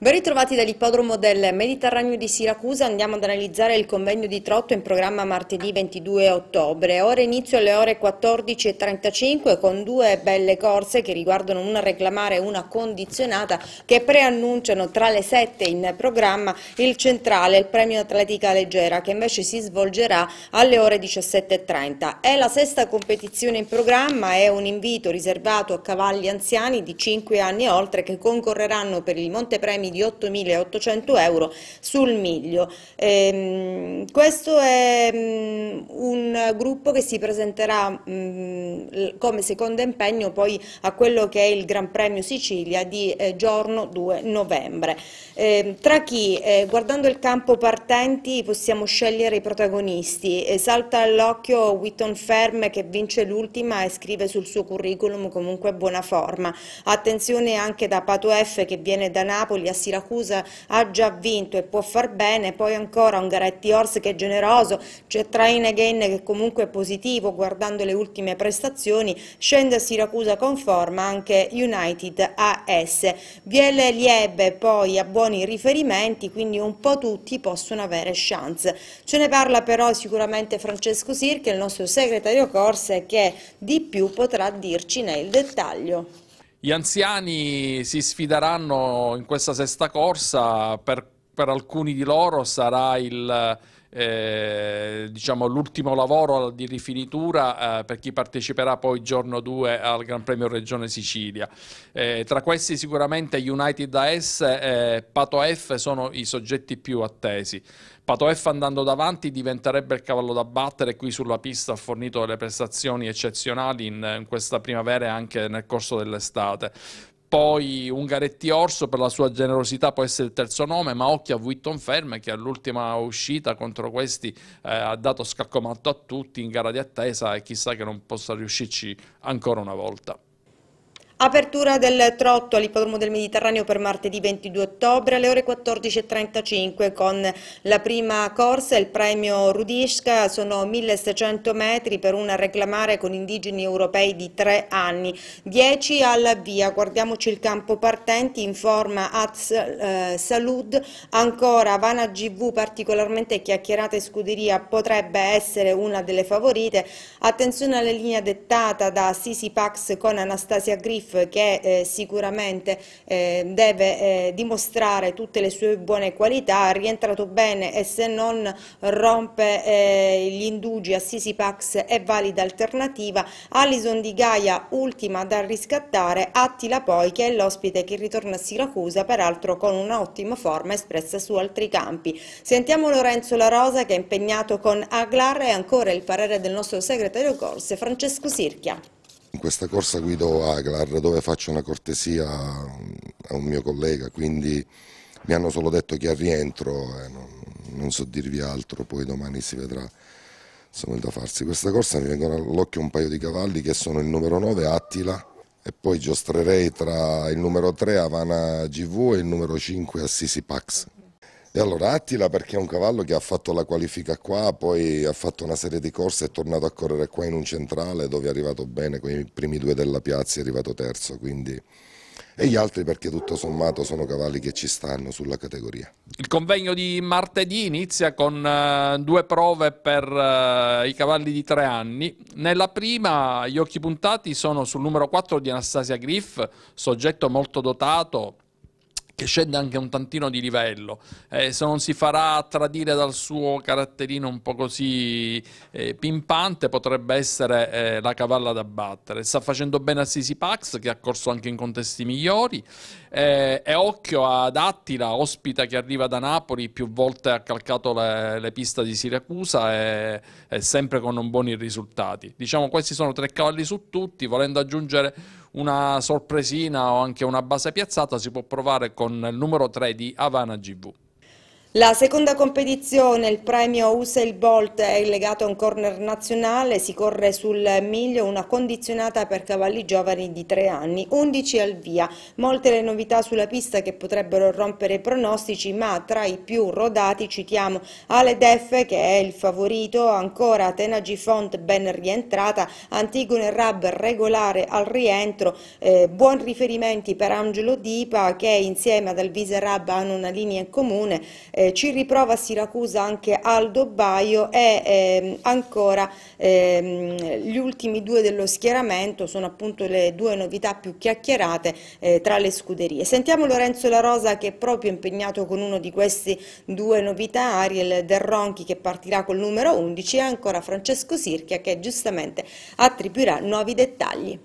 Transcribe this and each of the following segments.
Ben ritrovati dall'ippodromo del Mediterraneo di Siracusa, andiamo ad analizzare il convegno di Trotto in programma martedì 22 ottobre. Ora inizio alle ore 14.35 con due belle corse che riguardano una reclamare e una condizionata che preannunciano tra le sette in programma il centrale, il premio atletica leggera che invece si svolgerà alle ore 17.30. È la sesta competizione in programma, è un invito riservato a cavalli anziani di 5 anni e oltre che concorreranno per il Montepremi risparmi di 8.800 euro sul miglio. Ehm, questo è mh, mm, un gruppo che si presenterà mh, mm, come secondo impegno poi a quello che è il Gran Premio Sicilia di eh, giorno 2 novembre. Ehm, tra chi, eh, guardando il campo partenti, possiamo scegliere i protagonisti. E eh, salta all'occhio Witton Ferm che vince l'ultima e scrive sul suo curriculum comunque buona forma. Attenzione anche da Pato F che viene da Napoli a Siracusa ha già vinto e può far bene, poi ancora Ungaretti Garetti Ors che è generoso, c'è Trainegen che comunque è positivo guardando le ultime prestazioni, scende a Siracusa con forma anche United AS. Viele Liebe poi ha buoni riferimenti, quindi un po' tutti possono avere chance. Ce ne parla però sicuramente Francesco Sirchi, il nostro segretario corse, che di più potrà dirci nel dettaglio. Gli anziani si sfideranno in questa sesta corsa, per, per alcuni di loro sarà il, eh, diciamo, l'ultimo lavoro di rifinitura eh, per chi parteciperà poi giorno 2 al Gran Premio Regione Sicilia. Eh, tra questi sicuramente United AS e Pato F sono i soggetti più attesi. Patoeff andando davanti diventerebbe il cavallo da battere, qui sulla pista ha fornito delle prestazioni eccezionali in, in questa primavera e anche nel corso dell'estate. Poi Ungaretti Orso per la sua generosità può essere il terzo nome, ma occhio a Witton Ferme che all'ultima uscita contro questi eh, ha dato scaccomatto a tutti in gara di attesa e chissà che non possa riuscirci ancora una volta. Apertura del trotto all'Ippodromo del Mediterraneo per martedì 22 ottobre alle ore 14.35 con la prima corsa il premio Rudisca, sono 1600 metri per una reclamare con indigeni europei di 3 anni, 10 alla via, guardiamoci il campo partenti in forma Ats eh, Salud, ancora Vana GV particolarmente chiacchierata e scuderia potrebbe essere una delle favorite, attenzione alla linea dettata da Sisi Pax con Anastasia Griffith CIF che eh, sicuramente eh, deve eh, dimostrare tutte le sue buone qualità, è rientrato bene e se non rompe eh, gli indugi a Sisi Pax è valida alternativa, Alison Di Gaia ultima da riscattare, Attila poi che è l'ospite che ritorna a Siracusa peraltro con un'ottima forma espressa su altri campi. Sentiamo Lorenzo La Rosa che è impegnato con Aglar e ancora il parere del nostro segretario Corse Francesco Sirchia. In questa corsa guido Aglar dove faccio una cortesia a un mio collega, quindi mi hanno solo detto che al rientro, eh, non, non, so dirvi altro, poi domani si vedrà insomma, il da farsi. Questa corsa mi vengono all'occhio un paio di cavalli che sono il numero 9 Attila e poi giostrerei tra il numero 3 Havana GV e il numero 5 Assisi Pax. E allora Attila perché è un cavallo che ha fatto la qualifica qua, poi ha fatto una serie di corse, è tornato a correre qua in un centrale dove è arrivato bene, con i primi due della piazza è arrivato terzo, quindi... E gli altri perché tutto sommato sono cavalli che ci stanno sulla categoria. Il convegno di martedì inizia con eh, due prove per eh, i cavalli di tre anni. Nella prima gli occhi puntati sono sul numero 4 di Anastasia Griff, soggetto molto dotato, che scende anche un tantino di livello, eh, se non si farà tradire dal suo caratterino un po' così eh, pimpante potrebbe essere eh, la cavalla da battere. Sta facendo bene a Sisi Pax che ha corso anche in contesti migliori e eh, occhio ad Attila, ospita che arriva da Napoli, più volte ha calcato le, le piste di Siracusa e, e sempre con non buoni risultati. Diciamo questi sono tre cavalli su tutti, volendo aggiungere una sorpresina o anche una base piazzata si può provare con il numero 3 di Havana GV. La seconda competizione, il premio Usail Bolt, è legato a un corner nazionale, si corre sul miglio, una condizionata per cavalli giovani di 3 anni, 11 al via. Molte le novità sulla pista che potrebbero rompere i pronostici, ma tra i più rodati citiamo Ale Def che è il favorito, ancora Atena Font ben rientrata, Antigone Rab regolare al rientro, eh, buoni riferimenti per Angelo Dipa che insieme ad Alvise Rab hanno una linea in comune, eh, ci riprova Siracusa anche Aldo Baio e ehm, ancora ehm, gli ultimi due dello schieramento sono appunto le due novità più chiacchierate eh, tra le scuderie. Sentiamo Lorenzo La Rosa che è proprio impegnato con uno di questi due novità, Ariel Del Ronchi che partirà col numero 11 e ancora Francesco Sirchia che giustamente attribuirà nuovi dettagli.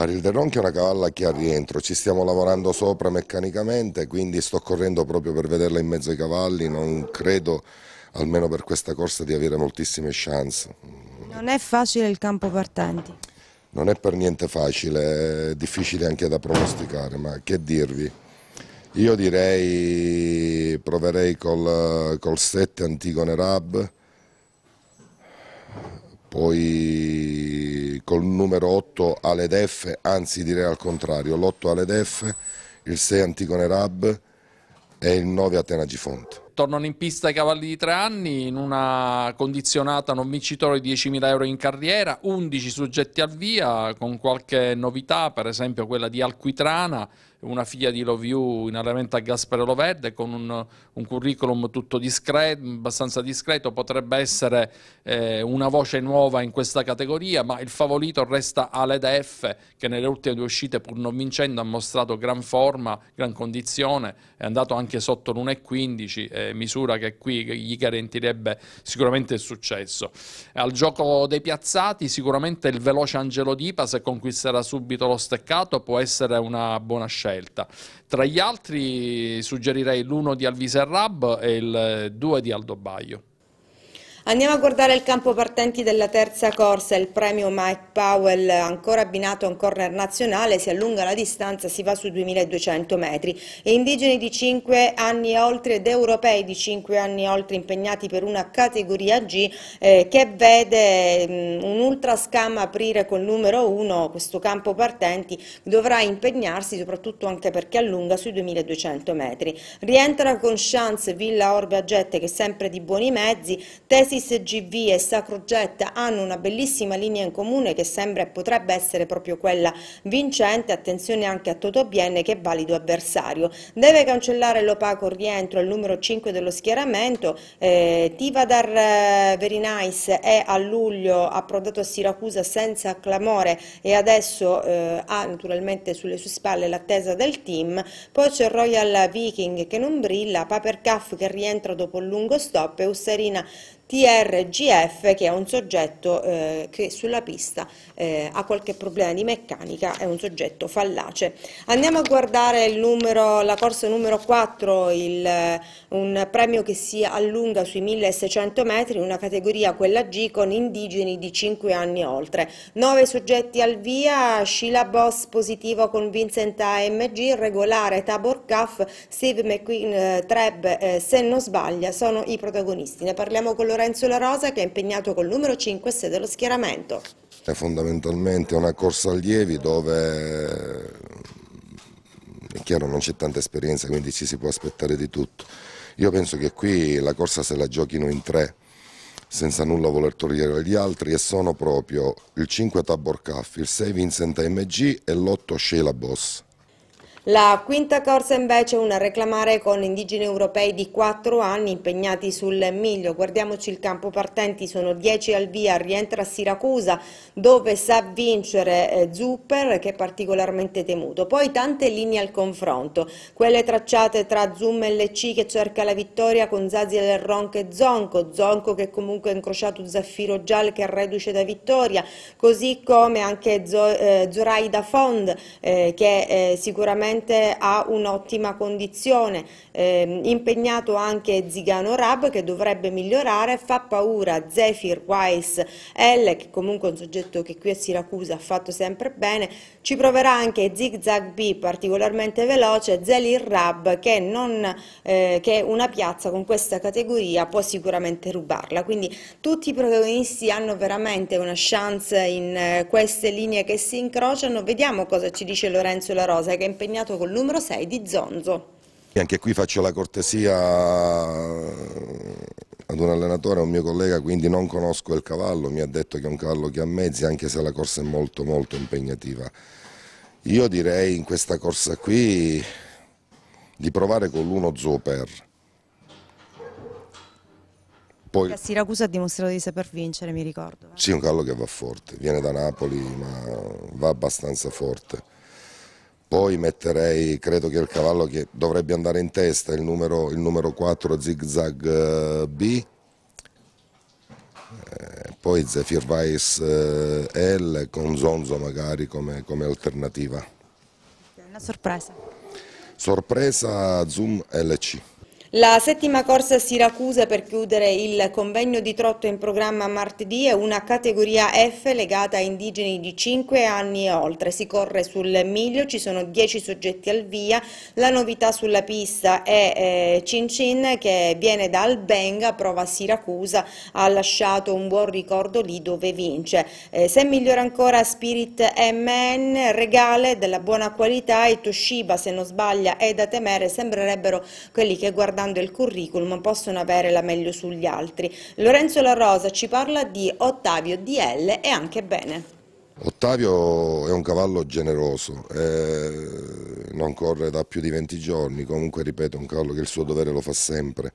Ariel De Ronchi è una cavalla che ha rientro, ci stiamo lavorando sopra meccanicamente, quindi sto correndo proprio per vederla in mezzo ai cavalli, non credo almeno per questa corsa di avere moltissime chance. Non è facile il campo partenti? Non è per niente facile, è difficile anche da pronosticare, ma che dirvi? Io direi, proverei col, col 7 Antigone Rab, poi col numero 8 Aledef, anzi direi al contrario, l'8 Aledef, il 6 Antigone Rab e il 9 Atena Gifonte tornano in pista i cavalli di tre anni in una condizionata non vincitore di 10.000 euro in carriera, 11 soggetti al via con qualche novità, per esempio quella di Alquitrana, una figlia di Love You in allenamento a Gasperello Verde con un, un curriculum tutto discreto, abbastanza discreto, potrebbe essere eh, una voce nuova in questa categoria, ma il favorito resta Aledef che nelle ultime due uscite pur non vincendo ha mostrato gran forma, gran condizione, è andato anche sotto l'1,15, eh, misura che qui gli garantirebbe sicuramente il successo. Al gioco dei piazzati sicuramente il veloce Angelo Dipa se conquisterà subito lo steccato può essere una buona scelta scelta. Tra gli altri suggerirei l'uno di Alviserrab e il 2 eh, di Aldo Baio. Andiamo a guardare il campo partenti della terza corsa, il premio Mike Powell ancora abbinato a un corner nazionale, si allunga la distanza, si va su 2200 metri e indigeni di 5 anni e oltre ed europei di 5 anni e oltre impegnati per una categoria G eh, che vede mh, mm, un ultra scam aprire col numero 1 questo campo partenti dovrà impegnarsi soprattutto anche perché allunga sui 2200 metri. Rientra con chance Villa Orbe Agette che sempre di buoni mezzi, testa Genesis GV e Sacro Jet hanno una bellissima linea in comune che sembra e potrebbe essere proprio quella vincente, attenzione anche a Toto Bienne che è valido avversario. Deve cancellare l'opaco rientro al numero 5 dello schieramento, eh, Tivadar eh, Verinais è a luglio approdato a Siracusa senza clamore e adesso eh, ha naturalmente sulle sue spalle l'attesa del team, poi c'è Royal Viking che non brilla, Paper Cuff che rientra dopo un lungo stop e Ussarina TRGF che è un soggetto eh, che sulla pista eh, ha qualche problema di meccanica, è un soggetto fallace. Andiamo a guardare numero, la corsa numero 4, il, un premio che si allunga sui 1600 metri, una categoria quella G con indigeni di 5 anni e oltre. 9 soggetti al via, Sheila Boss positivo con Vincent AMG, regolare Tabor Caff, Steve McQueen, eh, Treb, eh, se non sbaglia, sono i protagonisti. Ne parliamo con loro Lorenzo La Rosa che è impegnato col numero 5 sede dello schieramento. È fondamentalmente una corsa allievi dove è chiaro non c'è tanta esperienza quindi ci si può aspettare di tutto. Io penso che qui la corsa se la giochino in tre senza nulla voler togliere agli altri e sono proprio il 5 Tabor Caff, il 6 Vincent AMG e l'8 Sheila Boss. La quinta corsa invece è una reclamare con indigeni europei di 4 anni impegnati sul miglio. Guardiamoci il campo partenti, sono 10 al via, rientra a Siracusa dove sa vincere eh, Zupper che è particolarmente temuto. Poi tante linee al confronto, quelle tracciate tra Zoom e LC che cerca la vittoria con Zaziel del e Zonco, Zonco che comunque ha incrociato Zaffiro Gial che reduce da vittoria, così come anche eh, Zoraida Fond eh, che eh, sicuramente sicuramente ha un'ottima condizione, eh, impegnato anche Zigano Rab che dovrebbe migliorare, fa paura Zephyr Weiss L che comunque è un soggetto che qui a Siracusa ha fatto sempre bene, ci proverà anche Zigzag B particolarmente veloce, Zelir Rab che, non, eh, che una piazza con questa categoria può sicuramente rubarla, quindi tutti i protagonisti hanno veramente una chance in eh, queste linee che si incrociano, vediamo cosa ci dice Lorenzo La Rosa che è impegnato accompagnato col numero 6 di Zonzo. Anche qui faccio la cortesia ad un allenatore, un mio collega, quindi non conosco il cavallo, mi ha detto che è un cavallo che ha mezzi, anche se la corsa è molto molto impegnativa. Io direi in questa corsa qui di provare con l'uno Zoper. Poi... Siracusa ha dimostrato di saper vincere, mi ricordo. Eh? Sì, un cavallo che va forte, viene da Napoli ma va abbastanza forte. Poi metterei, credo che il cavallo che dovrebbe andare in testa, il numero, il numero 4 Zigzag eh, B, eh, poi Zephyr Weiss eh, L con Zonzo magari come, come alternativa. Una sorpresa. Sorpresa Zoom LC. La settima corsa a Siracusa per chiudere il convegno di trotto in programma martedì è una categoria F legata a indigeni di 5 anni e oltre. Si corre sul miglio, ci sono 10 soggetti al via, la novità sulla pista è eh, Cin Cin che viene da Albenga, prova Siracusa, ha lasciato un buon ricordo lì dove vince. Eh, se migliora ancora Spirit MN, regale della buona qualità e Toshiba se non sbaglia è da temere, sembrerebbero quelli che guardano guardando il curriculum possono avere la meglio sugli altri. Lorenzo La Rosa ci parla di Ottavio DL e anche bene. Ottavio è un cavallo generoso, eh, non corre da più di 20 giorni, comunque ripeto è un cavallo che il suo dovere lo fa sempre.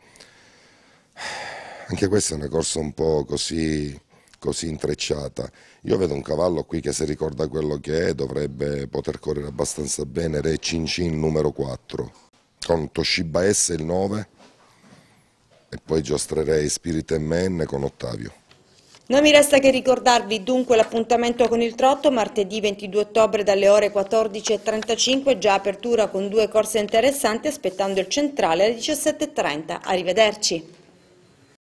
Anche questa è una corsa un po' così, così intrecciata. Io vedo un cavallo qui che se ricorda quello che è dovrebbe poter correre abbastanza bene, Re Cincin numero 4 con Toshiba S il 9 e poi giostrerei Spirit Man con Ottavio. Non mi resta che ricordarvi dunque l'appuntamento con il Trotto martedì 22 ottobre dalle ore 14.35, già apertura con due corse interessanti aspettando il centrale alle 17.30. Arrivederci!